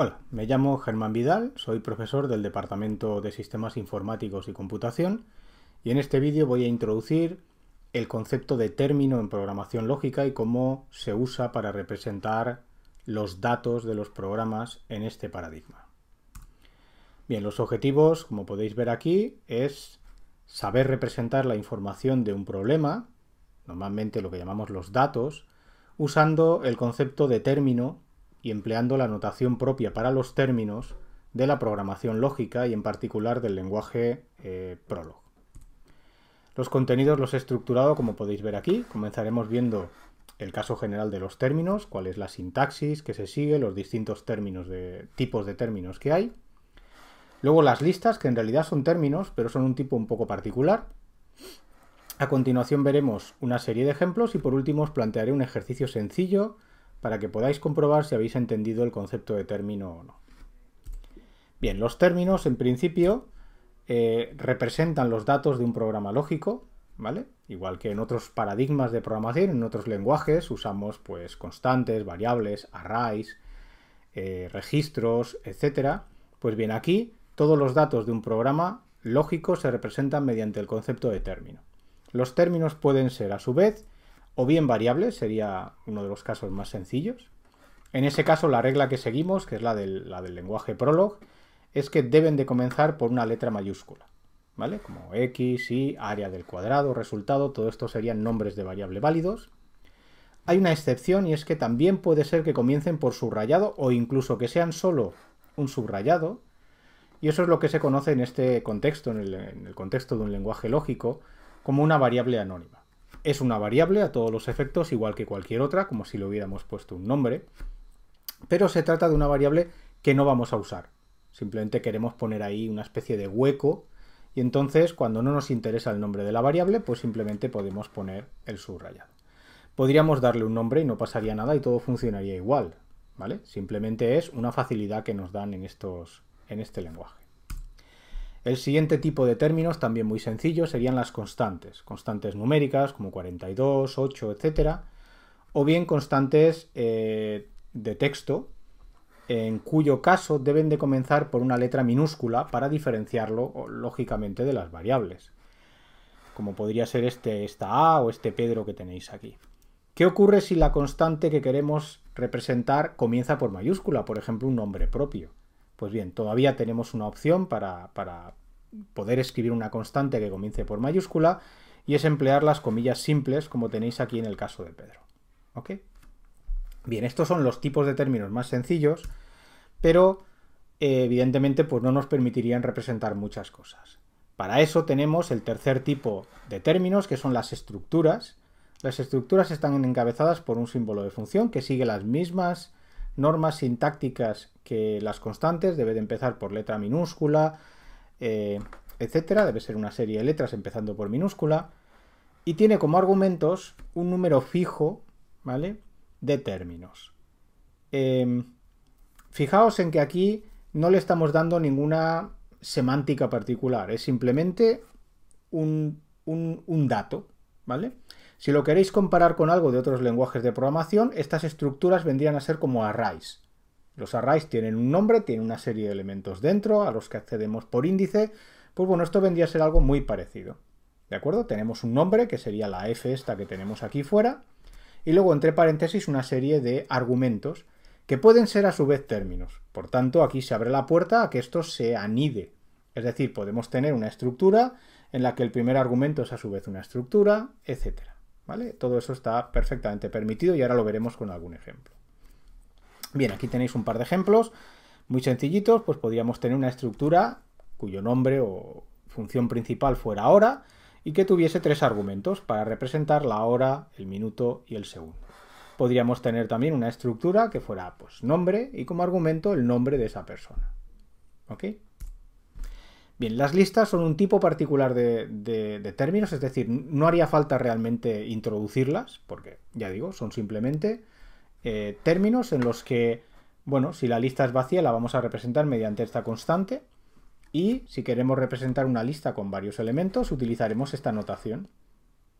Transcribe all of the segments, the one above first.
Hola, me llamo Germán Vidal, soy profesor del Departamento de Sistemas Informáticos y Computación y en este vídeo voy a introducir el concepto de término en programación lógica y cómo se usa para representar los datos de los programas en este paradigma. Bien, los objetivos, como podéis ver aquí, es saber representar la información de un problema, normalmente lo que llamamos los datos, usando el concepto de término y empleando la notación propia para los términos de la programación lógica y en particular del lenguaje eh, Prolog. Los contenidos los he estructurado como podéis ver aquí. Comenzaremos viendo el caso general de los términos, cuál es la sintaxis que se sigue, los distintos términos de, tipos de términos que hay. Luego las listas, que en realidad son términos, pero son un tipo un poco particular. A continuación veremos una serie de ejemplos y por último os plantearé un ejercicio sencillo para que podáis comprobar si habéis entendido el concepto de término o no. Bien, los términos en principio eh, representan los datos de un programa lógico, ¿vale? Igual que en otros paradigmas de programación, en otros lenguajes usamos pues constantes, variables, arrays, eh, registros, etc. Pues bien, aquí todos los datos de un programa lógico se representan mediante el concepto de término. Los términos pueden ser a su vez o bien variable, sería uno de los casos más sencillos. En ese caso, la regla que seguimos, que es la del, la del lenguaje prolog, es que deben de comenzar por una letra mayúscula, ¿vale? Como x, y, área del cuadrado, resultado, todo esto serían nombres de variable válidos. Hay una excepción y es que también puede ser que comiencen por subrayado o incluso que sean solo un subrayado, y eso es lo que se conoce en este contexto, en el contexto de un lenguaje lógico, como una variable anónima. Es una variable a todos los efectos, igual que cualquier otra, como si le hubiéramos puesto un nombre, pero se trata de una variable que no vamos a usar. Simplemente queremos poner ahí una especie de hueco y entonces cuando no nos interesa el nombre de la variable, pues simplemente podemos poner el subrayado. Podríamos darle un nombre y no pasaría nada y todo funcionaría igual, ¿vale? Simplemente es una facilidad que nos dan en, estos, en este lenguaje. El siguiente tipo de términos, también muy sencillo, serían las constantes, constantes numéricas como 42, 8, etc. O bien constantes eh, de texto, en cuyo caso deben de comenzar por una letra minúscula para diferenciarlo, lógicamente, de las variables, como podría ser este, esta A o este Pedro que tenéis aquí. ¿Qué ocurre si la constante que queremos representar comienza por mayúscula, por ejemplo, un nombre propio? Pues bien, todavía tenemos una opción para, poder escribir una constante que comience por mayúscula y es emplear las comillas simples como tenéis aquí en el caso de Pedro. Bien, estos son los tipos de términos más sencillos, pero eh, evidentemente pues no nos permitirían representar muchas cosas. Para eso tenemos el tercer tipo de términos, que son las estructuras. Las estructuras están encabezadas por un símbolo de función que sigue las mismas normas sintácticas que las constantes debe de empezar por letra minúscula, eh, etcétera. Debe ser una serie de letras empezando por minúscula. Y tiene como argumentos un número fijo, ¿vale? De términos. Em, fijaos en que aquí no le estamos dando ninguna semántica particular, es simplemente un, un, dato, ¿vale? Si lo queréis comparar con algo de otros lenguajes de programación, estas estructuras vendrían a ser como arrays, los arrays tienen un nombre, tienen una serie de elementos dentro a los que accedemos por índice. Pues bueno, esto vendría a ser algo muy parecido. ¿De acuerdo? Tenemos un nombre, que sería la F esta que tenemos aquí fuera, y luego entre paréntesis una serie de argumentos, que pueden ser a su vez términos. Por tanto, aquí se abre la puerta a que esto se anide. Es decir, podemos tener una estructura en la que el primer argumento es a su vez una estructura, etc. ¿Vale? Todo eso está perfectamente permitido y ahora lo veremos con algún ejemplo. Bien, aquí tenéis un par de ejemplos muy sencillitos, pues podríamos tener una estructura cuyo nombre o función principal fuera hora y que tuviese tres argumentos para representar la hora, el minuto y el segundo. Podríamos tener también una estructura que fuera pues, nombre y como argumento el nombre de esa persona. ¿Ok? Bien, las listas son un tipo particular de, de términos, es decir, no haría falta realmente introducirlas, porque ya digo, son simplemente eh, términos en los que, bueno, si la lista es vacía la vamos a representar mediante esta constante y si queremos representar una lista con varios elementos utilizaremos esta notación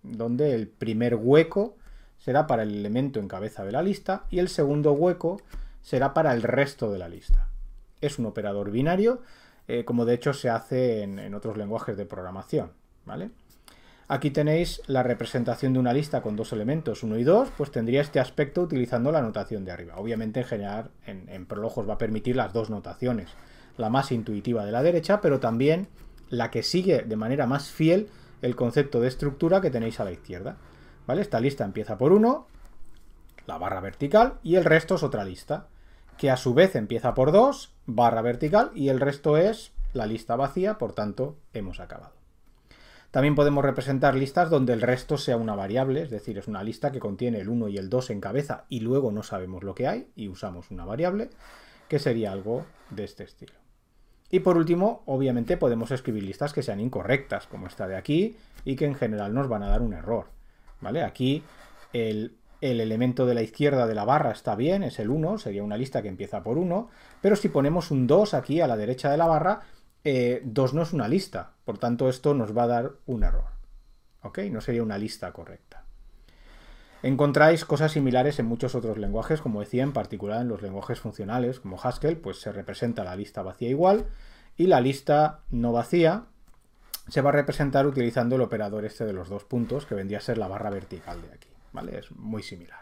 donde el primer hueco será para el elemento en cabeza de la lista y el segundo hueco será para el resto de la lista. Es un operador binario, eh, como de hecho se hace en, en otros lenguajes de programación, ¿vale? Aquí tenéis la representación de una lista con dos elementos, 1 y 2, pues tendría este aspecto utilizando la notación de arriba. Obviamente en general en, en va a permitir las dos notaciones, la más intuitiva de la derecha, pero también la que sigue de manera más fiel el concepto de estructura que tenéis a la izquierda. ¿Vale? Esta lista empieza por 1, la barra vertical, y el resto es otra lista, que a su vez empieza por 2, barra vertical, y el resto es la lista vacía, por tanto, hemos acabado. También podemos representar listas donde el resto sea una variable, es decir, es una lista que contiene el 1 y el 2 en cabeza y luego no sabemos lo que hay y usamos una variable, que sería algo de este estilo. Y por último, obviamente podemos escribir listas que sean incorrectas, como esta de aquí, y que en general nos van a dar un error. ¿vale? Aquí el, elemento de la izquierda de la barra está bien, es el 1, sería una lista que empieza por 1, pero si ponemos un 2 aquí a la derecha de la barra, 2 eh, no es una lista, por tanto, esto nos va a dar un error. ¿Ok? No sería una lista correcta. Encontráis cosas similares en muchos otros lenguajes, como decía, en particular en los lenguajes funcionales, como Haskell, pues se representa la lista vacía igual, y la lista no vacía se va a representar utilizando el operador este de los dos puntos, que vendría a ser la barra vertical de aquí, ¿vale? Es muy similar.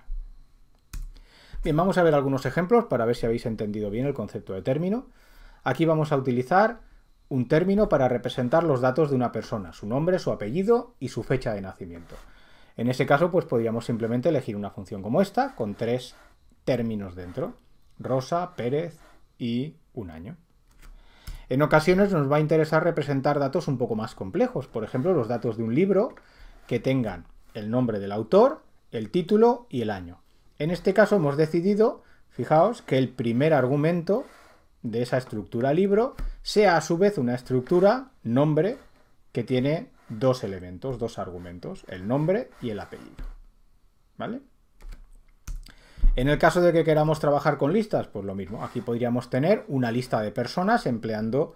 Bien, vamos a ver algunos ejemplos para ver si habéis entendido bien el concepto de término. Aquí vamos a utilizar un término para representar los datos de una persona, su nombre, su apellido y su fecha de nacimiento. En ese caso, pues podríamos simplemente elegir una función como esta, con tres términos dentro, Rosa, Pérez y un año. En ocasiones nos va a interesar representar datos un poco más complejos, por ejemplo, los datos de un libro que tengan el nombre del autor, el título y el año. En este caso hemos decidido, fijaos, que el primer argumento de esa estructura libro sea a su vez una estructura, nombre, que tiene dos elementos, dos argumentos, el nombre y el apellido. ¿Vale? En el caso de que queramos trabajar con listas, pues lo mismo. Aquí podríamos tener una lista de personas empleando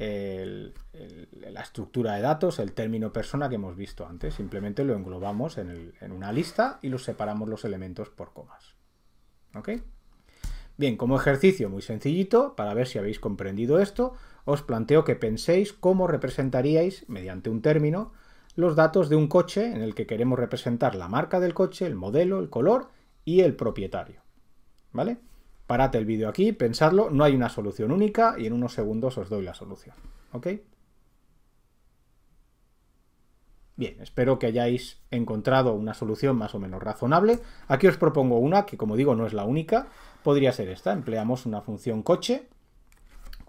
la estructura de datos, el término persona que hemos visto antes. Simplemente lo englobamos en, en una lista y los separamos los elementos por comas. ¿Ok? Bien, como ejercicio muy sencillito, para ver si habéis comprendido esto, os planteo que penséis cómo representaríais, mediante un término, los datos de un coche en el que queremos representar la marca del coche, el modelo, el color y el propietario. ¿Vale? Parad el vídeo aquí, pensadlo, no hay una solución única y en unos segundos os doy la solución. ¿Ok? Bien, espero que hayáis encontrado una solución más o menos razonable. Aquí os propongo una que, como digo, no es la única. Podría ser esta. Empleamos una función coche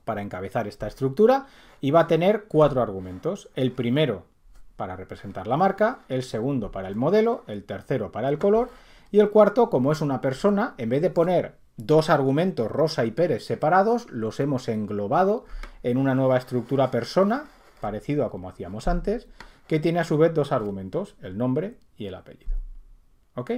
para encabezar esta estructura y va a tener cuatro argumentos. El primero para representar la marca, el segundo para el modelo, el tercero para el color y el cuarto, como es una persona, en vez de poner dos argumentos Rosa y Pérez separados, los hemos englobado en una nueva estructura persona, parecido a como hacíamos antes, que tiene a su vez dos argumentos, el nombre y el apellido. ¿Ok?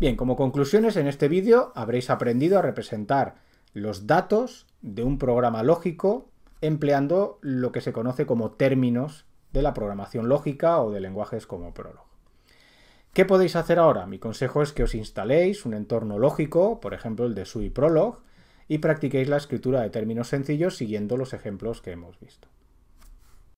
Bien, como conclusiones en este vídeo habréis aprendido a representar los datos de un programa lógico empleando lo que se conoce como términos de la programación lógica o de lenguajes como Prolog. ¿Qué podéis hacer ahora? Mi consejo es que os instaléis un entorno lógico, por ejemplo el de SUI Prolog, y practiquéis la escritura de términos sencillos siguiendo los ejemplos que hemos visto.